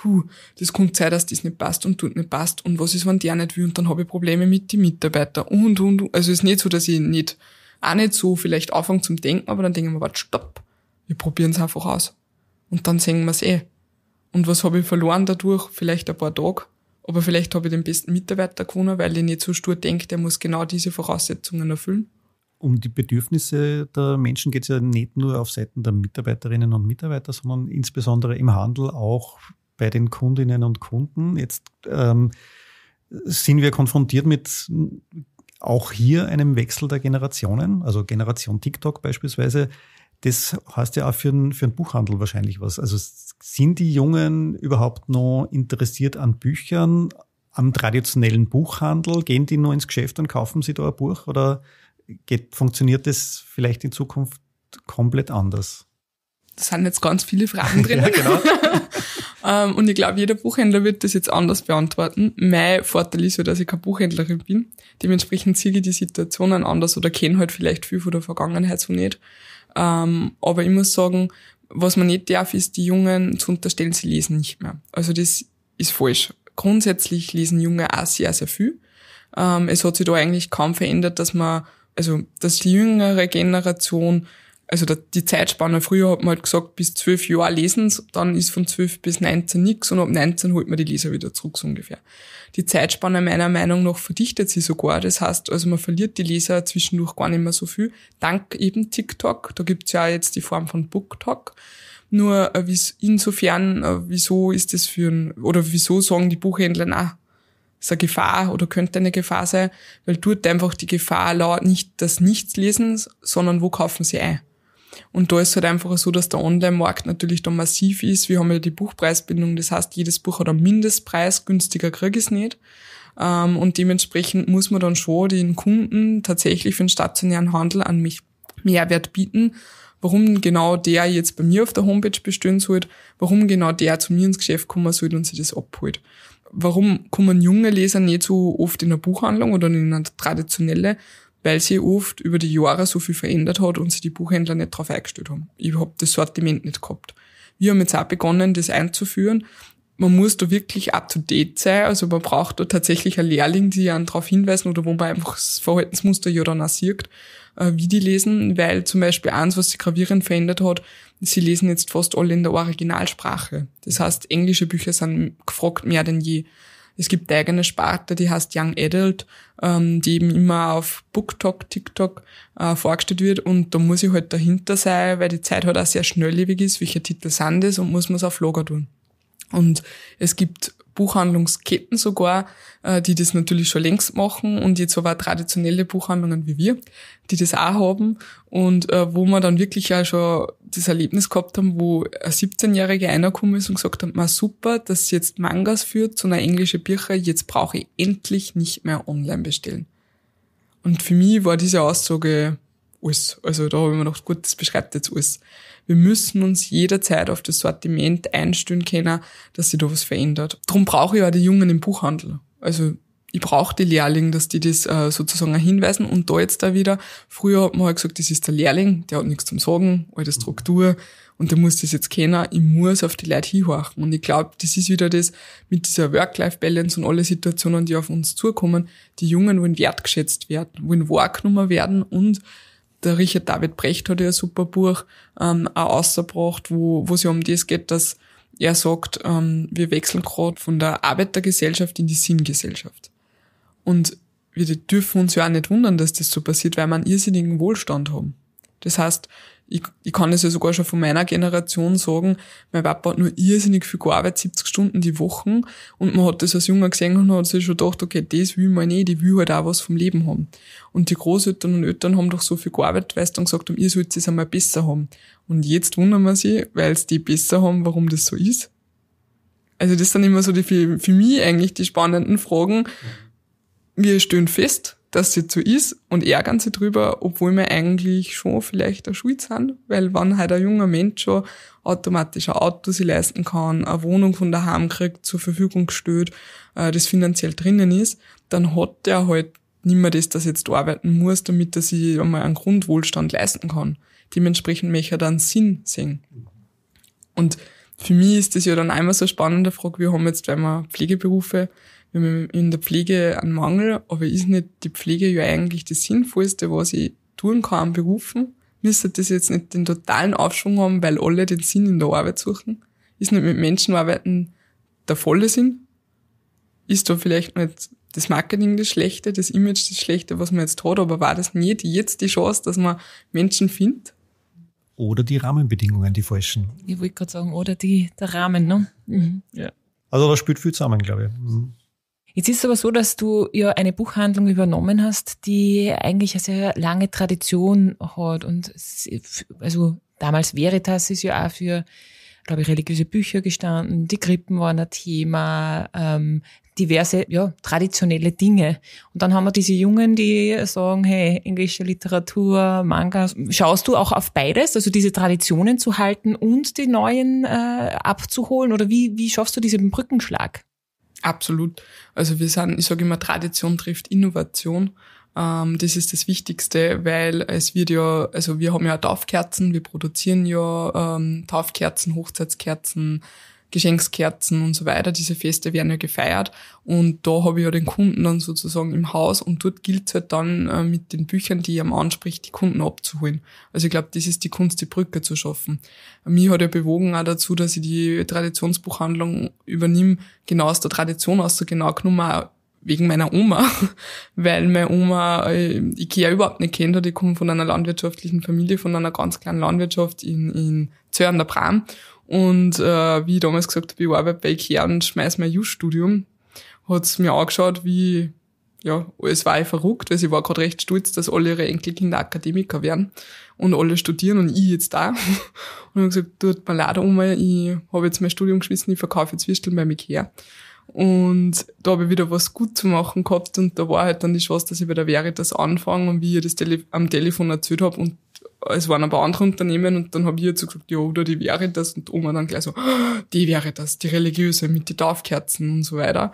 hu, das kommt Zeit, dass das nicht passt und tut nicht passt und was ist, wenn der nicht will und dann habe ich Probleme mit den Mitarbeitern und, und, und. Also es ist nicht so, dass ich nicht, auch nicht so vielleicht anfange zum Denken, aber dann denke ich mir, warte, stopp, wir probieren es einfach aus und dann sehen wir es eh. Und was habe ich verloren dadurch? Vielleicht ein paar Tage, aber vielleicht habe ich den besten Mitarbeiter gewonnen, weil ich nicht so stur denke, der muss genau diese Voraussetzungen erfüllen. Um die Bedürfnisse der Menschen geht es ja nicht nur auf Seiten der Mitarbeiterinnen und Mitarbeiter, sondern insbesondere im Handel auch bei den Kundinnen und Kunden. Jetzt ähm, sind wir konfrontiert mit auch hier einem Wechsel der Generationen, also Generation TikTok beispielsweise, das heißt ja auch für einen, für den Buchhandel wahrscheinlich was. Also sind die Jungen überhaupt noch interessiert an Büchern, am traditionellen Buchhandel? Gehen die noch ins Geschäft und kaufen sie da ein Buch? Oder geht, funktioniert das vielleicht in Zukunft komplett anders? Das sind jetzt ganz viele Fragen drin. ja, genau. Ähm, und ich glaube, jeder Buchhändler wird das jetzt anders beantworten. Mein Vorteil ist ja, dass ich keine Buchhändlerin bin. Dementsprechend ziehe ich die Situationen anders oder kenne halt vielleicht viel von der Vergangenheit so nicht. Ähm, aber ich muss sagen, was man nicht darf, ist die Jungen zu unterstellen, sie lesen nicht mehr. Also das ist falsch. Grundsätzlich lesen Junge auch sehr, sehr viel. Ähm, es hat sich da eigentlich kaum verändert, dass man, also dass die jüngere Generation also die Zeitspanne, früher hat man halt gesagt, bis zwölf Jahre lesen, dann ist von zwölf bis 19 nichts und ab 19 holt man die Leser wieder zurück, so ungefähr. Die Zeitspanne meiner Meinung nach verdichtet sich sogar. Das heißt, also man verliert die Leser zwischendurch gar nicht mehr so viel. Dank eben TikTok, da gibt's ja jetzt die Form von BookTok. Nur äh, insofern, äh, wieso ist das für ein, oder wieso sagen die Buchhändler, nach? ist eine Gefahr oder könnte eine Gefahr sein, weil dort einfach die Gefahr lauert nicht das Nichtslesen, sondern wo kaufen sie ein. Und da ist es halt einfach so, dass der Online-Markt natürlich da massiv ist. Wir haben ja die Buchpreisbindung, das heißt, jedes Buch hat einen Mindestpreis, günstiger krieg ich es nicht. Ähm, und dementsprechend muss man dann schon den Kunden tatsächlich für den stationären Handel an mich Mehrwert bieten. Warum genau der jetzt bei mir auf der Homepage bestehen sollte, warum genau der zu mir ins Geschäft kommen sollte und sich das abholt warum kommen junge Leser nicht so oft in eine Buchhandlung oder in eine traditionelle, weil sie oft über die Jahre so viel verändert hat und sie die Buchhändler nicht drauf eingestellt haben. Ich habe das Sortiment nicht gehabt. Wir haben jetzt auch begonnen, das einzuführen. Man muss da wirklich up-to-date sein, also man braucht da tatsächlich einen Lehrling, die einen darauf hinweisen oder wo man einfach das Verhaltensmuster ja dann auch sieht, äh, wie die lesen, weil zum Beispiel eins, was sie gravierend verändert hat, sie lesen jetzt fast alle in der Originalsprache. Das heißt, englische Bücher sind gefragt mehr denn je. Es gibt eigene Sparte, die heißt Young Adult, ähm, die eben immer auf BookTok, TikTok äh, vorgestellt wird und da muss ich halt dahinter sein, weil die Zeit halt auch sehr schnelllebig ist, welche Titel sind es und muss man es auf Lager tun. Und es gibt Buchhandlungsketten sogar, äh, die das natürlich schon längst machen und jetzt aber auch traditionelle Buchhandlungen wie wir, die das auch haben und äh, wo wir dann wirklich ja schon das Erlebnis gehabt haben, wo ein 17-Jähriger reingekommen ist und gesagt hat, na super, dass jetzt Mangas führt zu einer englischen Bücher, jetzt brauche ich endlich nicht mehr online bestellen. Und für mich war diese Aussage alles. Also da habe ich mir gedacht, gut, das beschreibt jetzt alles. Wir müssen uns jederzeit auf das Sortiment einstellen können, dass sich da was verändert. Drum brauche ich auch die Jungen im Buchhandel. Also ich brauche die Lehrlinge, dass die das äh, sozusagen hinweisen. Und da jetzt da wieder, früher hat man halt gesagt, das ist der Lehrling, der hat nichts zum Sagen, alte Struktur und der muss das jetzt kennen, ich muss auf die Leute hinhorchen. Und ich glaube, das ist wieder das mit dieser Work-Life-Balance und alle Situationen, die auf uns zukommen. Die Jungen wollen wertgeschätzt werden, wollen wahrgenommen werden und der Richard David Brecht hat ja ein super Buch ähm, auch ausgebracht, wo, wo es ja um das geht, dass er sagt, ähm, wir wechseln gerade von der Arbeitergesellschaft in die Sinngesellschaft. Und wir dürfen uns ja auch nicht wundern, dass das so passiert, weil wir einen irrsinnigen Wohlstand haben. Das heißt, ich, ich kann das ja sogar schon von meiner Generation sagen, mein Papa hat nur irrsinnig viel gearbeitet, 70 Stunden die Woche. Und man hat das als Junger gesehen und hat sich schon gedacht, okay, das will man nicht, ich will halt auch was vom Leben haben. Und die Großeltern und Eltern haben doch so viel gearbeitet, weil sie dann gesagt haben, ihr sollt es einmal besser haben. Und jetzt wundern wir sie, weil sie die besser haben, warum das so ist. Also das sind immer so die für, für mich eigentlich die spannenden Fragen. Wir stehen fest, dass sie zu ist und ärgern sie drüber, obwohl wir eigentlich schon vielleicht der Schuld sind, weil wenn halt ein junger Mensch schon automatisch ein Auto sich leisten kann, eine Wohnung von daheim kriegt, zur Verfügung steht, äh, das finanziell drinnen ist, dann hat der halt nicht mehr das, dass jetzt arbeiten muss, damit er sich einmal einen Grundwohlstand leisten kann. Dementsprechend möchte er dann Sinn sehen. Und für mich ist das ja dann einmal so eine spannende Frage, wir haben jetzt, wenn wir Pflegeberufe wir haben in der Pflege einen Mangel, aber ist nicht die Pflege ja eigentlich das Sinnvollste, was ich tun kann am Berufen? Müsste das jetzt nicht den totalen Aufschwung haben, weil alle den Sinn in der Arbeit suchen? Ist nicht mit Menschen arbeiten der volle Sinn? Ist da vielleicht nicht das Marketing das Schlechte, das Image das Schlechte, was man jetzt hat, aber war das nicht jetzt die Chance, dass man Menschen findet? Oder die Rahmenbedingungen, die falschen. Ich wollte gerade sagen, oder die, der Rahmen, ne? Mhm. Ja. Also da spielt viel zusammen, glaube ich. Mhm. Jetzt ist es aber so, dass du ja eine Buchhandlung übernommen hast, die eigentlich eine sehr lange Tradition hat. Und also damals Veritas ist ja auch für, glaube ich, religiöse Bücher gestanden, die Krippen waren ein Thema, ähm, diverse, ja, traditionelle Dinge. Und dann haben wir diese Jungen, die sagen, hey, englische Literatur, Mangas. Schaust du auch auf beides, also diese Traditionen zu halten und die neuen äh, abzuholen? Oder wie, wie schaffst du diesen Brückenschlag? Absolut. Also wir sind, ich sage immer, Tradition trifft Innovation. Ähm, das ist das Wichtigste, weil es wird ja, also wir haben ja Taufkerzen, wir produzieren ja ähm, Taufkerzen, Hochzeitskerzen, Geschenkskerzen und so weiter. Diese Feste werden ja gefeiert und da habe ich ja den Kunden dann sozusagen im Haus und dort gilt es halt dann äh, mit den Büchern, die ich am anspricht, die Kunden abzuholen. Also ich glaube, das ist die Kunst, die Brücke zu schaffen. Mir hat ja bewogen auch dazu, dass ich die Traditionsbuchhandlung übernehme, genau aus der Tradition, aus der genau genommen wegen meiner Oma, weil meine Oma äh, Ikea überhaupt nicht kennt hat. Ich komme von einer landwirtschaftlichen Familie, von einer ganz kleinen Landwirtschaft in, in Zörn der Bram und äh, wie ich damals gesagt habe, ich arbeite bei IKEA und schmeiß mein Just-Studium, hat's mir angeschaut, wie, ja, es war ich eh verrückt, weil sie war gerade recht stolz, dass alle ihre Enkelkinder Akademiker werden und alle studieren und ich jetzt da. Und ich habe gesagt, tut mir leid, Oma, ich habe jetzt mein Studium geschmissen, ich verkaufe jetzt Würstel bei Ikea. Und da habe ich wieder was gut zu machen gehabt und da war halt dann die Chance, dass ich bei der Veritas anfange und wie ich das Tele am Telefon erzählt habe und es waren ein paar andere Unternehmen und dann habe ich jetzt halt gesagt, ja, oder die wäre das und Oma dann gleich so, ah, die wäre das, die religiöse mit die Taufkerzen und so weiter.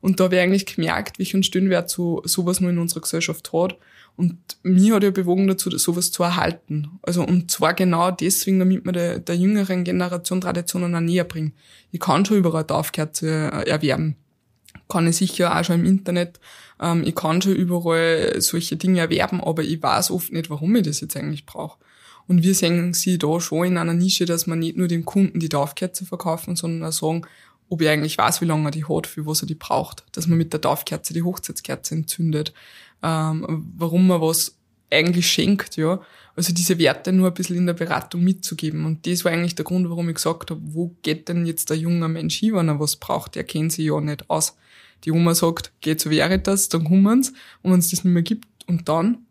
Und da habe ich eigentlich gemerkt, welchen Stellenwert so, sowas nur in unserer Gesellschaft hat. Und mir hat ja bewogen dazu, sowas zu erhalten. Also, und zwar genau deswegen, damit man der, der jüngeren Generation Traditionen auch näher bringt. Ich kann schon überall Taufkerze äh, erwerben kann ich sicher auch schon im Internet. Ähm, ich kann schon überall solche Dinge erwerben, aber ich weiß oft nicht, warum ich das jetzt eigentlich brauche. Und wir sehen sie da schon in einer Nische, dass man nicht nur dem Kunden die Taufkerze verkaufen, sondern auch sagen, ob er eigentlich weiß, wie lange er die hat, für was er die braucht. Dass man mit der Taufkerze die Hochzeitskerze entzündet. Ähm, warum man was eigentlich schenkt, ja. Also diese Werte nur ein bisschen in der Beratung mitzugeben. Und das war eigentlich der Grund, warum ich gesagt habe, wo geht denn jetzt der junge Mensch hin, wenn er was braucht? Der kennt sich ja nicht aus die Oma sagt, geh zu Veritas, dann kommen sie. Und wenn es das nicht mehr gibt, und dann,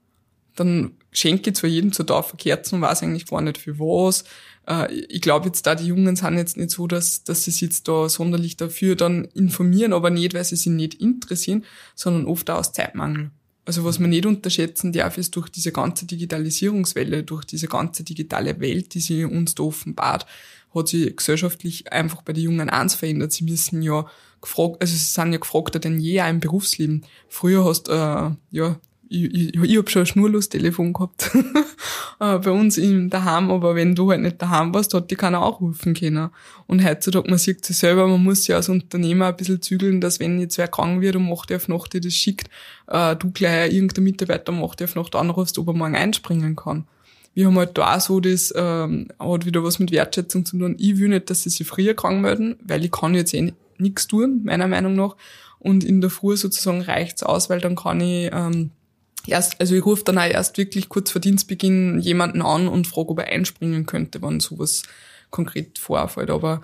dann schenke ich zu jedem zur Taufe Kerzen, weiß eigentlich gar nicht für was. Äh, ich glaube jetzt da, die Jungen sind jetzt nicht so, dass, dass sie sich jetzt da sonderlich dafür dann informieren, aber nicht, weil sie sich nicht interessieren, sondern oft auch aus Zeitmangel. Also was man nicht unterschätzen darf, ist durch diese ganze Digitalisierungswelle, durch diese ganze digitale Welt, die sie uns da offenbart, hat sich gesellschaftlich einfach bei den Jungen eins verändert. Sie müssen ja gefragt, also sie sind ja gefragter denn je auch im Berufsleben. Früher hast äh, ja ich, ich, habe schon ein Schnurlostelefon gehabt äh, bei uns im daheim, aber wenn du halt nicht daheim warst, hat die keiner auch rufen können. Und heutzutage, man sieht sich selber, man muss ja als Unternehmer ein bisschen zügeln, dass wenn jetzt wer krank wird und macht Uhr auf Nacht die das schickt, äh, du gleich irgendein Mitarbeiter macht 8 auf Nacht anrufst, ob er morgen einspringen kann. Wir haben halt da auch so das, ähm, hat wieder was mit Wertschätzung zu tun. Ich will nicht, dass sie sich früher krank melden, weil ich kann jetzt eh nichts tun, meiner Meinung nach. Und in der Früh sozusagen reicht's aus, weil dann kann ich... Ähm, erst, also ich rufe dann auch erst wirklich kurz vor Dienstbeginn jemanden an und frage, ob er einspringen könnte, wenn sowas konkret vorfällt. Aber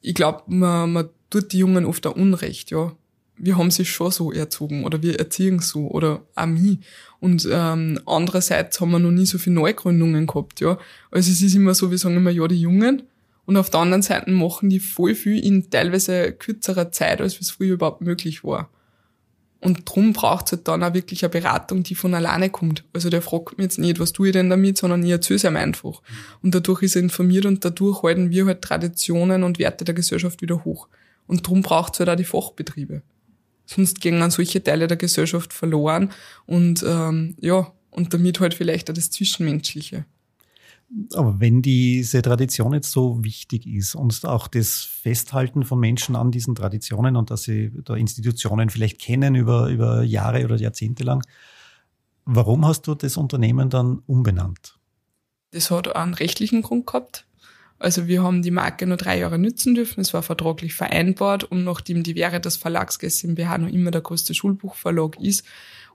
ich glaube, man, man tut die Jungen oft auch Unrecht, ja. Wir haben sie schon so erzogen oder wir erziehen so oder auch mich. Und ähm, andererseits haben wir noch nie so viele Neugründungen gehabt, ja. Also es ist immer so, wir sagen immer, ja, die Jungen. Und auf der anderen Seite machen die voll viel in teilweise kürzerer Zeit, als es früher überhaupt möglich war. Und drum braucht's halt dann auch wirklich eine Beratung, die von alleine kommt. Also der fragt mich jetzt nicht, was tue ich denn damit, sondern ich erzähle es ihm einfach. Und dadurch ist er informiert und dadurch halten wir halt Traditionen und Werte der Gesellschaft wieder hoch. Und drum braucht's halt auch die Fachbetriebe. Sonst gehen dann solche Teile der Gesellschaft verloren und ähm, ja, und damit halt vielleicht auch das Zwischenmenschliche. Aber wenn diese Tradition jetzt so wichtig ist und auch das Festhalten von Menschen an diesen Traditionen und dass sie da Institutionen vielleicht kennen über, über Jahre oder Jahrzehnte lang, warum hast du das Unternehmen dann umbenannt? Das hat einen rechtlichen Grund gehabt. Also wir haben die Marke nur drei Jahre nützen dürfen. Es war vertraglich vereinbart und nachdem die Wäre des Verlags GmbH noch immer der größte Schulbuchverlag ist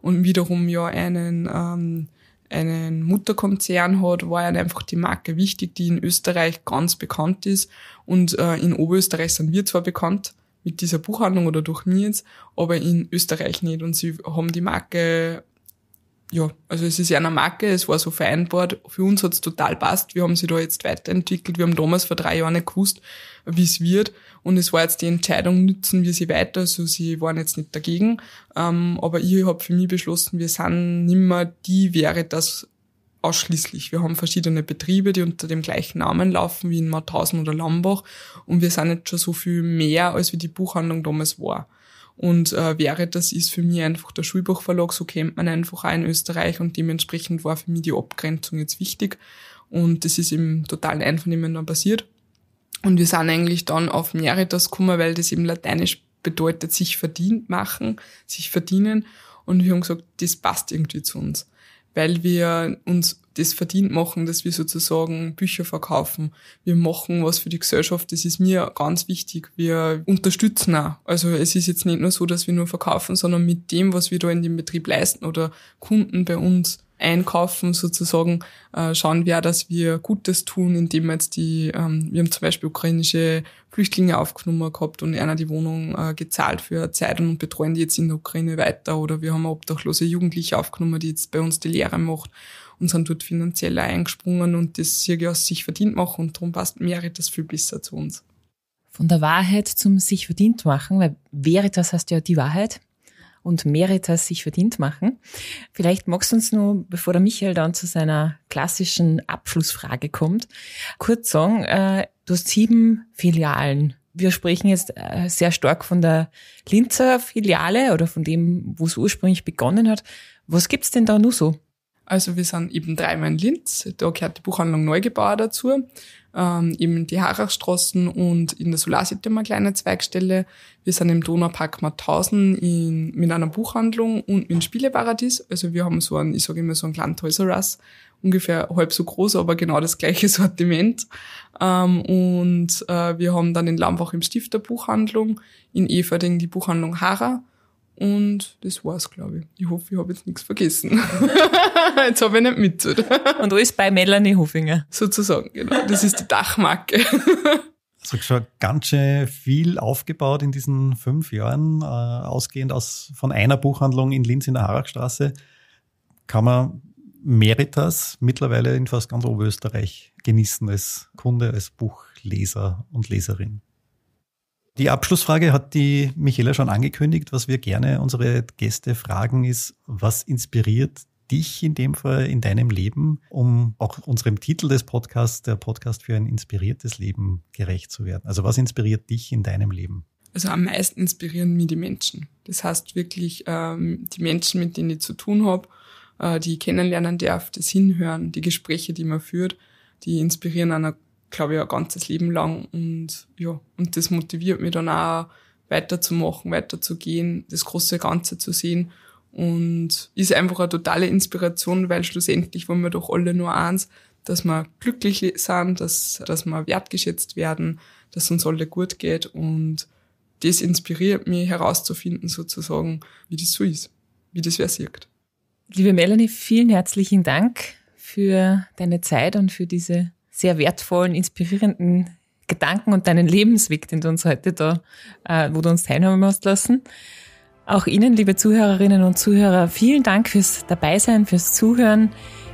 und wiederum ja einen ähm, einen Mutterkonzern hat, war ja einfach die Marke wichtig, die in Österreich ganz bekannt ist. Und äh, in Oberösterreich sind wir zwar bekannt mit dieser Buchhandlung oder durch mich jetzt, aber in Österreich nicht. Und sie haben die Marke ja, also es ist ja eine Marke, es war so vereinbart, für uns hat es total passt, wir haben sie da jetzt weiterentwickelt, wir haben damals vor drei Jahren nicht gewusst, wie es wird und es war jetzt die Entscheidung, nützen wir sie weiter, also sie waren jetzt nicht dagegen, ähm, aber ich habe für mich beschlossen, wir sind nimmer die wäre das ausschließlich. Wir haben verschiedene Betriebe, die unter dem gleichen Namen laufen, wie in Mauthausen oder Lambach und wir sind jetzt schon so viel mehr, als wie die Buchhandlung damals war. Und äh, Veritas ist für mich einfach der Schulbuchverlag, so kennt man einfach auch in Österreich und dementsprechend war für mich die Abgrenzung jetzt wichtig. Und das ist im totalen Einvernehmen dann passiert. Und wir sind eigentlich dann auf Meritas gekommen, weil das eben lateinisch bedeutet, sich verdient machen, sich verdienen. Und wir haben gesagt, das passt irgendwie zu uns weil wir uns das verdient machen, dass wir sozusagen Bücher verkaufen. Wir machen was für die Gesellschaft, das ist mir ganz wichtig. Wir unterstützen auch. Also es ist jetzt nicht nur so, dass wir nur verkaufen, sondern mit dem, was wir da in dem Betrieb leisten oder Kunden bei uns einkaufen sozusagen, äh, schauen wir, dass wir Gutes tun, indem wir jetzt die, ähm, wir haben zum Beispiel ukrainische Flüchtlinge aufgenommen gehabt und einer die Wohnung äh, gezahlt für Zeit und betreuen die jetzt in der Ukraine weiter oder wir haben obdachlose Jugendliche aufgenommen, die jetzt bei uns die Lehre macht und sind dort finanziell eingesprungen und das sehe aus sich verdient machen und darum passt Meritas viel besser zu uns. Von der Wahrheit zum sich verdient machen, weil Veritas heißt ja die Wahrheit, und Meritas sich verdient machen. Vielleicht magst du uns nur, bevor der Michael dann zu seiner klassischen Abschlussfrage kommt, kurz sagen, äh, du hast sieben Filialen. Wir sprechen jetzt äh, sehr stark von der Linzer Filiale oder von dem, wo es ursprünglich begonnen hat. Was gibt's denn da nur so? Also wir sind eben dreimal in Linz, da gehört die Buchhandlung Neugebauer dazu, ähm, eben die Harachstraßen und in der Solarsitte haben eine kleine Zweigstelle. Wir sind im Donaupark Mauthausen in, mit einer Buchhandlung und mit im Spieleparadies. Also wir haben so einen, ich sage immer so einen kleinen Toys R Us, ungefähr halb so groß, aber genau das gleiche Sortiment. Ähm, und äh, wir haben dann in Lambach im Stifter Buchhandlung, in Everding die Buchhandlung Harach. Und das war's, glaube ich. Ich hoffe, ich habe jetzt nichts vergessen. jetzt habe ich nicht mit. Oder? Und alles bei Melanie Hofinger. Sozusagen, genau. Das ist die Dachmarke. Also schon ganz schön viel aufgebaut in diesen fünf Jahren, äh, ausgehend aus, von einer Buchhandlung in Linz in der Harachstraße, kann man Meritas mittlerweile in fast ganz Oberösterreich genießen als Kunde, als Buchleser und Leserin. Die Abschlussfrage hat die Michaela schon angekündigt. Was wir gerne unsere Gäste fragen, ist, was inspiriert dich in dem Fall in deinem Leben, um auch unserem Titel des Podcasts, der Podcast für ein inspiriertes Leben gerecht zu werden? Also was inspiriert dich in deinem Leben? Also am meisten inspirieren mich die Menschen. Das heißt wirklich ähm, die Menschen, mit denen ich zu tun habe, äh, die ich kennenlernen darf, das Hinhören, die Gespräche, die man führt, die inspirieren einer glaube ich, ein ganzes Leben lang. Und ja, und das motiviert mich dann auch weiterzumachen, weiterzugehen, das große Ganze zu sehen. Und ist einfach eine totale Inspiration, weil schlussendlich wollen wir doch alle nur eins, dass wir glücklich sind, dass, dass wir wertgeschätzt werden, dass uns alle gut geht. Und das inspiriert mich herauszufinden, sozusagen, wie das so ist, wie das versiegt. Liebe Melanie, vielen herzlichen Dank für deine Zeit und für diese sehr wertvollen, inspirierenden Gedanken und deinen Lebensweg, den du uns heute da, äh, wo du uns teilhaben hast lassen. Auch Ihnen, liebe Zuhörerinnen und Zuhörer, vielen Dank fürs Dabeisein, fürs Zuhören.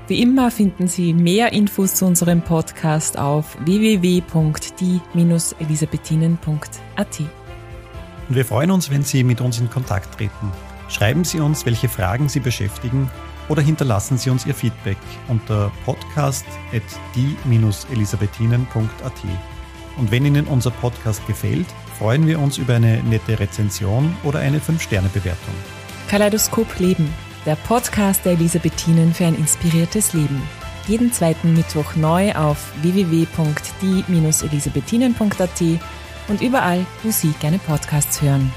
Wie immer finden Sie mehr Infos zu unserem Podcast auf www.die-elisabethinen.at. Und wir freuen uns, wenn Sie mit uns in Kontakt treten. Schreiben Sie uns, welche Fragen Sie beschäftigen oder hinterlassen Sie uns Ihr Feedback unter podcast.die-elisabethinen.at. Und wenn Ihnen unser Podcast gefällt, freuen wir uns über eine nette Rezension oder eine 5-Sterne-Bewertung. Kaleidoskop Leben, der Podcast der Elisabethinen für ein inspiriertes Leben. Jeden zweiten Mittwoch neu auf www.die-elisabethinen.at und überall, wo Sie gerne Podcasts hören.